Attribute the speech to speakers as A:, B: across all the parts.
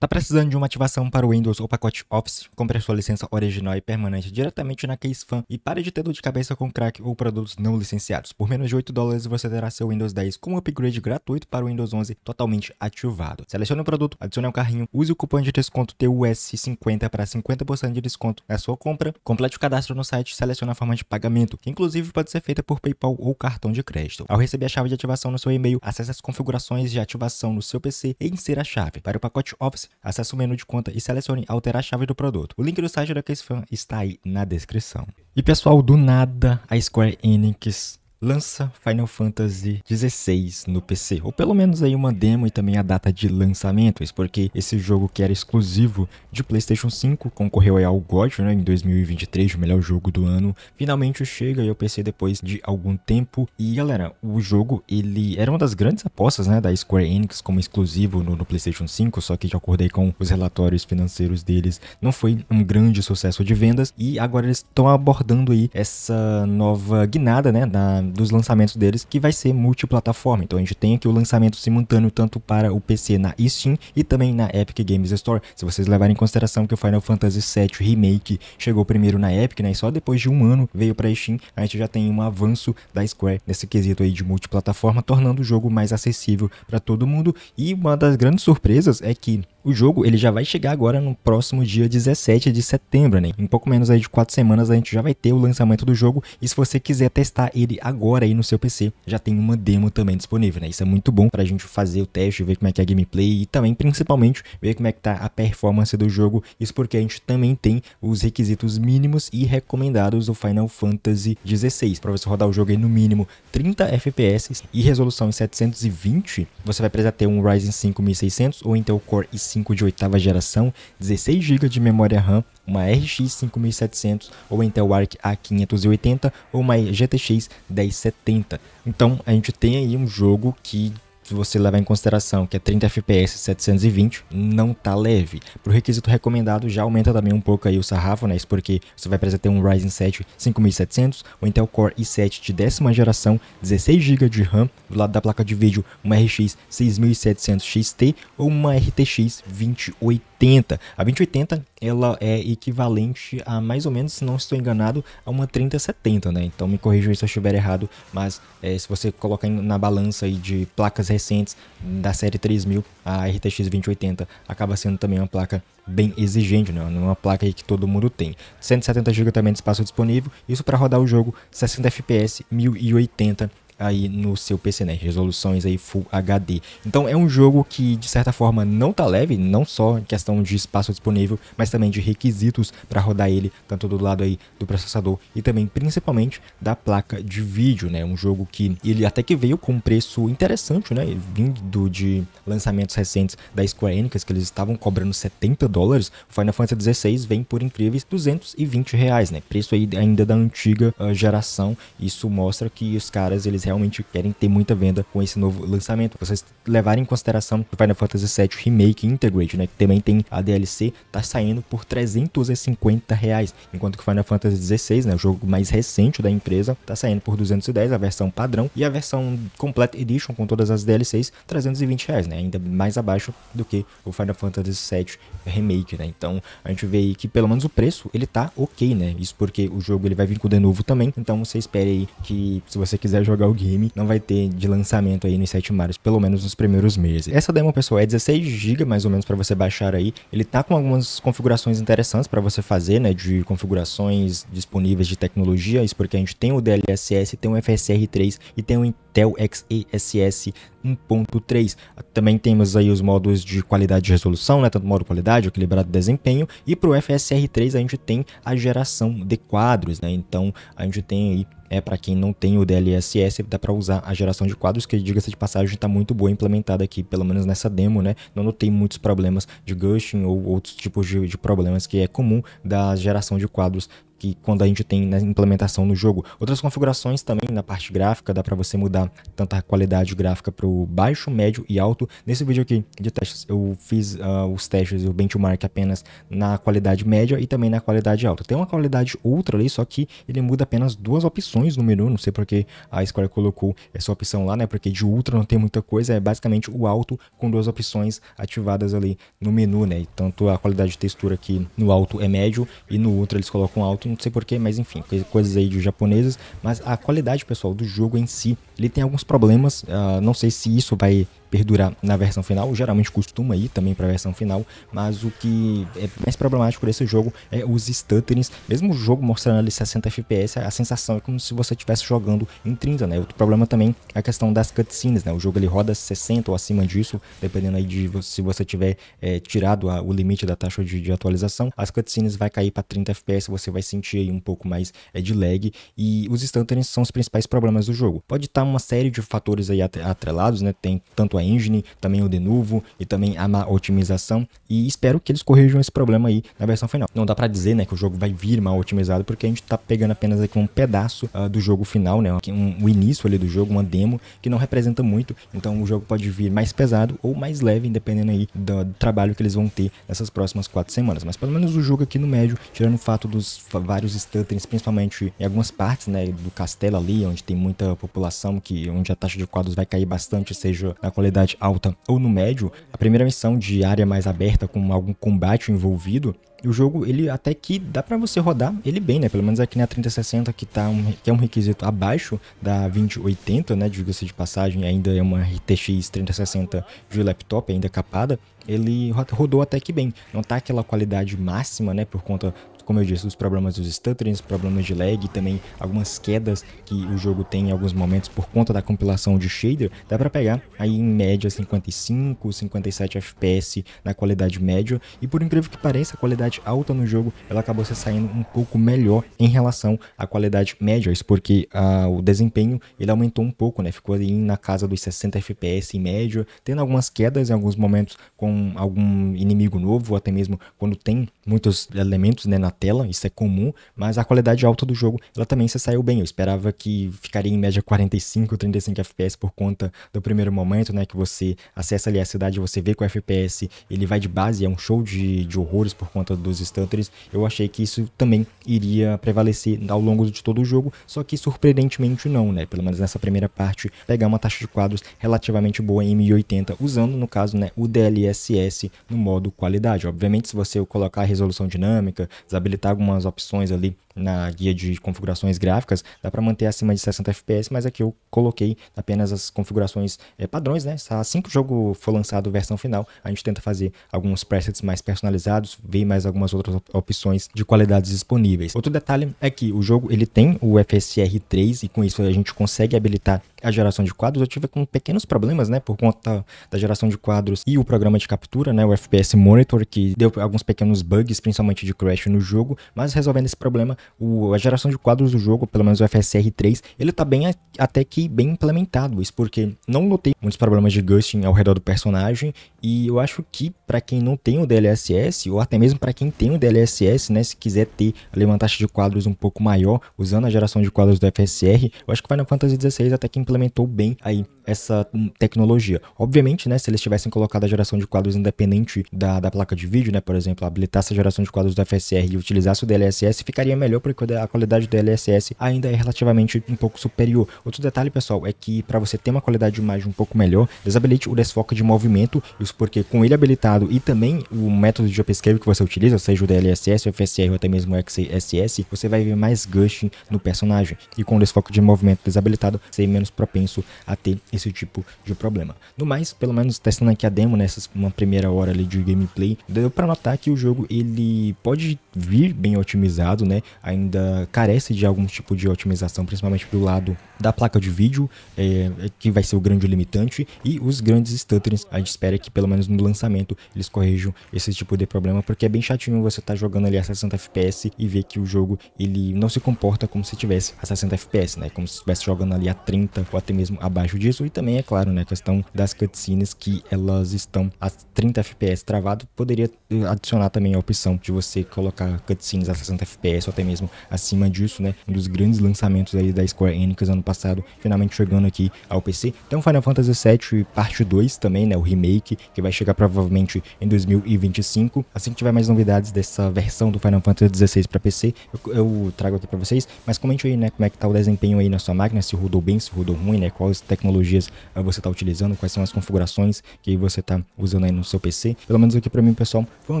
A: Tá precisando de uma ativação para o Windows ou pacote Office? Compre a sua licença original e permanente diretamente na Case Fan e pare de ter dor de cabeça com crack ou produtos não licenciados. Por menos de 8 dólares você terá seu Windows 10 com um upgrade gratuito para o Windows 11 totalmente ativado. Selecione o produto, adicione ao carrinho, use o cupom de desconto TUS50 para 50% de desconto na sua compra, complete o cadastro no site e selecione a forma de pagamento, que inclusive pode ser feita por PayPal ou cartão de crédito. Ao receber a chave de ativação no seu e-mail, acesse as configurações de ativação no seu PC e insira a chave. Para o pacote Office, Acesse o menu de conta e selecione alterar a chave do produto. O link do site da CaseFan está aí na descrição. E pessoal, do nada a Square Enix lança Final Fantasy XVI no PC, ou pelo menos aí uma demo e também a data de lançamento, isso porque esse jogo que era exclusivo de PlayStation 5 concorreu ao GOT né, em 2023, o melhor jogo do ano, finalmente chega e ao PC depois de algum tempo. E galera, o jogo ele era uma das grandes apostas né, da Square Enix como exclusivo no, no PlayStation 5, só que de acordo com os relatórios financeiros deles, não foi um grande sucesso de vendas e agora eles estão abordando aí essa nova guinada né, da dos lançamentos deles, que vai ser multiplataforma. Então a gente tem aqui o lançamento simultâneo tanto para o PC na Steam e também na Epic Games Store. Se vocês levarem em consideração que o Final Fantasy VII Remake chegou primeiro na Epic, né? E só depois de um ano veio para Steam, a gente já tem um avanço da Square nesse quesito aí de multiplataforma, tornando o jogo mais acessível para todo mundo. E uma das grandes surpresas é que o jogo ele já vai chegar agora no próximo dia 17 de setembro, né? Em pouco menos aí de 4 semanas a gente já vai ter o lançamento do jogo e se você quiser testar ele agora aí no seu PC, já tem uma demo também disponível, né? Isso é muito bom pra gente fazer o teste, ver como é que é a gameplay e também principalmente ver como é que tá a performance do jogo. Isso porque a gente também tem os requisitos mínimos e recomendados do Final Fantasy 16. Para você rodar o jogo aí no mínimo 30 FPS e resolução em 720, você vai precisar ter um Ryzen 5 1600 ou então Core i5 de oitava geração, 16 GB de memória RAM, uma RX 5700 ou Intel Arc A580 ou uma GTX 1070. Então a gente tem aí um jogo que se você levar em consideração que é 30 FPS 720, não tá leve. Pro requisito recomendado já aumenta também um pouco aí o sarrafo, né? Isso porque você vai precisar ter um Ryzen 7 5700, um Intel Core i7 de décima geração, 16 GB de RAM, do lado da placa de vídeo uma RX 6700 XT ou uma RTX 2080. A 2080 ela é equivalente a mais ou menos, se não estou enganado, a uma 3070, né? Então me corrijam se eu estiver errado, mas é, se você colocar na balança aí de placas recentes da série 3000, a RTX 2080 acaba sendo também uma placa bem exigente, né? uma placa que todo mundo tem. 170 GB também de espaço disponível, isso para rodar o jogo 60 FPS 1080 aí no seu PC, né? Resoluções aí Full HD. Então é um jogo que de certa forma não tá leve, não só em questão de espaço disponível, mas também de requisitos para rodar ele, tanto do lado aí do processador e também principalmente da placa de vídeo, né? Um jogo que ele até que veio com um preço interessante, né? Vindo de lançamentos recentes da Square Enix, que eles estavam cobrando 70 dólares, o Final Fantasy XVI vem por incríveis 220 reais, né? Preço aí ainda da antiga uh, geração. Isso mostra que os caras eles realmente querem ter muita venda com esse novo lançamento. Vocês levarem em consideração que Final Fantasy VII Remake Integrate, né, que também tem a DLC, tá saindo por 350 reais, enquanto que o Final Fantasy XVI, né, o jogo mais recente da empresa, tá saindo por 210 a versão padrão e a versão Complete Edition com todas as DLCs 320 reais, né, ainda mais abaixo do que o Final Fantasy VII Remake, né. Então a gente vê aí que pelo menos o preço ele tá ok, né. Isso porque o jogo ele vai vir com o de novo também. Então você espere aí que se você quiser jogar o game não vai ter de lançamento aí nos 7 Marios, pelo menos nos primeiros meses. Essa demo, pessoal, é 16 GB mais ou menos para você baixar aí. Ele tá com algumas configurações interessantes para você fazer, né, de configurações disponíveis de tecnologia, isso porque a gente tem o DLSS, tem o FSR3 e tem o Intel XESS 1.3. Também temos aí os modos de qualidade de resolução, né, tanto modo qualidade, equilibrado desempenho, e para o FSR3 a gente tem a geração de quadros, né? Então a gente tem aí é para quem não tem o DLSS, dá para usar a geração de quadros, que diga-se de passagem está muito boa implementada aqui, pelo menos nessa demo, né? Não notei muitos problemas de gushing ou outros tipos de, de problemas que é comum da geração de quadros que quando a gente tem na né, implementação no jogo. Outras configurações também na parte gráfica, dá para você mudar tanto a qualidade gráfica para o baixo, médio e alto. Nesse vídeo aqui de testes, eu fiz uh, os testes, o benchmark apenas na qualidade média e também na qualidade alta. Tem uma qualidade ultra ali, só que ele muda apenas duas opções no menu, não sei porque a Square colocou essa opção lá, né? Porque de ultra não tem muita coisa, é basicamente o alto com duas opções ativadas ali no menu, né? E tanto a qualidade de textura aqui no alto é médio e no ultra eles colocam alto não sei porquê, mas enfim, coisas aí de japonesas. Mas a qualidade, pessoal, do jogo em si ele tem alguns problemas, uh, não sei se isso vai perdurar na versão final, geralmente costuma ir também para a versão final, mas o que é mais problemático desse jogo é os stutterings, mesmo o jogo mostrando ali 60 FPS, a sensação é como se você estivesse jogando em 30, né? Outro problema também é a questão das cutscenes, né? O jogo ele roda 60 ou acima disso, dependendo aí de se você tiver é, tirado a, o limite da taxa de, de, atualização, as cutscenes vai cair para 30 FPS, você vai sentir aí um pouco mais é, de lag e os stutterings são os principais problemas do jogo. Pode estar tá uma série de fatores aí atrelados, né? Tem tanto a engine, também o de novo e também a má otimização. E espero que eles corrijam esse problema aí na versão final. Não dá para dizer, né, que o jogo vai vir mal otimizado, porque a gente tá pegando apenas aqui um pedaço uh, do jogo final, né? Um, o início ali do jogo, uma demo que não representa muito. Então o jogo pode vir mais pesado ou mais leve, dependendo aí do, do trabalho que eles vão ter nessas próximas quatro semanas. Mas pelo menos o jogo aqui no médio, tirando o fato dos vários stutters, principalmente em algumas partes, né, do castelo ali, onde tem muita população que onde a taxa de quadros vai cair bastante, seja na qualidade alta ou no médio, a primeira missão de área mais aberta com algum combate envolvido, o jogo ele até que dá para você rodar ele bem, né? Pelo menos aqui na 3060 que tá um, que é um requisito abaixo da 2080, né? Diga-se de passagem, ainda é uma RTX 3060 de laptop ainda capada, ele rodou até que bem. Não tá aquela qualidade máxima, né, por conta como eu disse, os problemas dos stutterings, problemas de lag, também algumas quedas que o jogo tem em alguns momentos por conta da compilação de shader, dá para pegar aí em média 55, 57 FPS na qualidade média, e por incrível que pareça, a qualidade alta no jogo, ela acabou se saindo um pouco melhor em relação à qualidade média, isso porque ah, o desempenho ele aumentou um pouco, né? Ficou ali na casa dos 60 FPS em média, tendo algumas quedas em alguns momentos com algum inimigo novo, ou até mesmo quando tem muitos elementos né, na tela, isso é comum, mas a qualidade alta do jogo, ela também se saiu bem. Eu esperava que ficaria em média 45, 35 FPS por conta do primeiro momento, né, que você acessa ali a cidade, você vê que o FPS, ele vai de base, é um show de, de horrores por conta dos stutters. Eu achei que isso também iria prevalecer ao longo de todo o jogo, só que surpreendentemente não, né? Pelo menos nessa primeira parte, pegar uma taxa de quadros relativamente boa em 1080, usando no caso, né, o DLSS no modo qualidade. Obviamente, se você colocar a resolução dinâmica, habilitar algumas opções ali na guia de configurações gráficas, dá para manter acima de 60 FPS, mas aqui eu coloquei apenas as configurações é, padrões, né? Tá, assim que o jogo for lançado, versão final, a gente tenta fazer alguns presets mais personalizados, ver mais algumas outras opções de qualidades disponíveis. Outro detalhe é que o jogo ele tem o FSR3 e com isso a gente consegue habilitar a geração de quadros. Eu tive com pequenos problemas, né, por conta da geração de quadros e o programa de captura, né, o FPS Monitor, que deu alguns pequenos bugs, principalmente de crash no jogo, mas resolvendo esse problema, o, a geração de quadros do jogo, pelo menos o FSR3, ele tá bem até que bem implementado. Isso porque não notei muitos problemas de ghosting ao redor do personagem. E eu acho que para quem não tem o DLSS, ou até mesmo para quem tem o DLSS, né? Se quiser ter ali uma taxa de quadros um pouco maior, usando a geração de quadros do FSR, eu acho que o Final Fantasy XVI até que implementou bem aí essa hum, tecnologia. Obviamente, né? Se eles tivessem colocado a geração de quadros independente da, da placa de vídeo, né? Por exemplo, habilitar essa geração de quadros do FSR e utilizasse o DLSS, ficaria melhor porque a qualidade do LSS ainda é relativamente um pouco superior. Outro detalhe, pessoal, é que para você ter uma qualidade de imagem um pouco melhor, desabilite o desfoque de movimento, isso porque com ele habilitado e também o método de upscale que você utiliza, seja o DLSS, o FSR ou até mesmo o XSS, você vai ver mais gushing no personagem. E com o desfoque de movimento desabilitado, você é menos propenso a ter esse tipo de problema. No mais, pelo menos testando aqui a demo, nessa né, uma primeira hora ali de gameplay, deu para notar que o jogo ele pode vir bem otimizado, né? ainda carece de algum tipo de otimização, principalmente do lado da placa de vídeo, é, é, que vai ser o grande limitante, e os grandes stutterings. A gente espera que pelo menos no lançamento eles corrijam esse tipo de problema, porque é bem chatinho você estar tá jogando ali a 60 FPS e ver que o jogo ele não se comporta como se tivesse a 60 FPS, né? Como se estivesse jogando ali a 30 ou até mesmo abaixo disso. E também, é claro, né? A questão das cutscenes que elas estão a 30 FPS travado, poderia adicionar também a opção de você colocar cutscenes a 60 FPS ou até mesmo acima disso, né? Um dos grandes lançamentos aí da Square Enix ano passado, finalmente chegando aqui ao PC. Então Final Fantasy VII Parte 2 também, né? O remake, que vai chegar provavelmente em 2025. Assim que tiver mais novidades dessa versão do Final Fantasy XVI para PC, eu, eu, trago aqui para vocês. Mas comente aí, né? Como é que tá o desempenho aí na sua máquina, se rodou bem, se rodou ruim, né? Quais tecnologias ah, você tá utilizando, quais são as configurações que você tá usando aí no seu PC. Pelo menos aqui para mim, pessoal, foi uma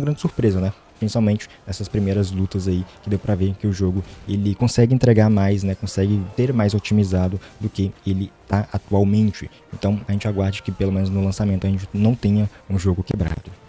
A: grande surpresa, né? principalmente nessas primeiras lutas aí, que deu para ver que o jogo ele consegue entregar mais, né, consegue ter mais otimizado do que ele tá atualmente. Então a gente aguarde que pelo menos no lançamento a gente não tenha um jogo quebrado.